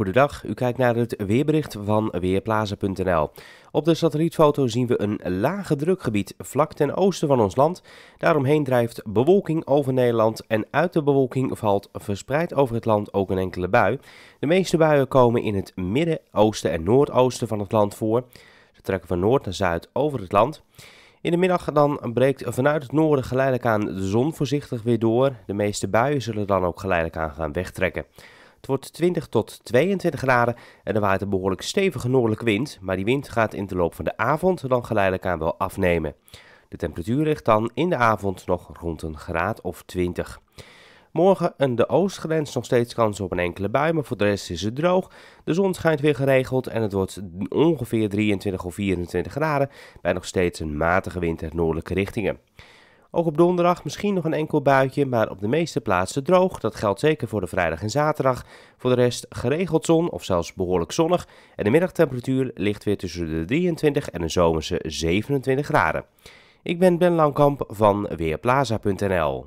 Goedendag, u kijkt naar het weerbericht van Weerplaza.nl. Op de satellietfoto zien we een lage drukgebied vlak ten oosten van ons land. Daaromheen drijft bewolking over Nederland en uit de bewolking valt verspreid over het land ook een enkele bui. De meeste buien komen in het midden, oosten en noordoosten van het land voor. Ze trekken van noord naar zuid over het land. In de middag dan breekt vanuit het noorden geleidelijk aan de zon voorzichtig weer door. De meeste buien zullen dan ook geleidelijk aan gaan wegtrekken. Het wordt 20 tot 22 graden en er waait een behoorlijk stevige noordelijke wind, maar die wind gaat in de loop van de avond dan geleidelijk aan wel afnemen. De temperatuur ligt dan in de avond nog rond een graad of 20. Morgen aan de oostgrens nog steeds kans op een enkele bui, maar voor de rest is het droog. De zon schijnt weer geregeld en het wordt ongeveer 23 of 24 graden bij nog steeds een matige wind uit noordelijke richtingen. Ook op donderdag misschien nog een enkel buitje, maar op de meeste plaatsen droog. Dat geldt zeker voor de vrijdag en zaterdag. Voor de rest geregeld zon of zelfs behoorlijk zonnig. En de middagtemperatuur ligt weer tussen de 23 en de zomerse 27 graden. Ik ben Ben Langkamp van Weerplaza.nl.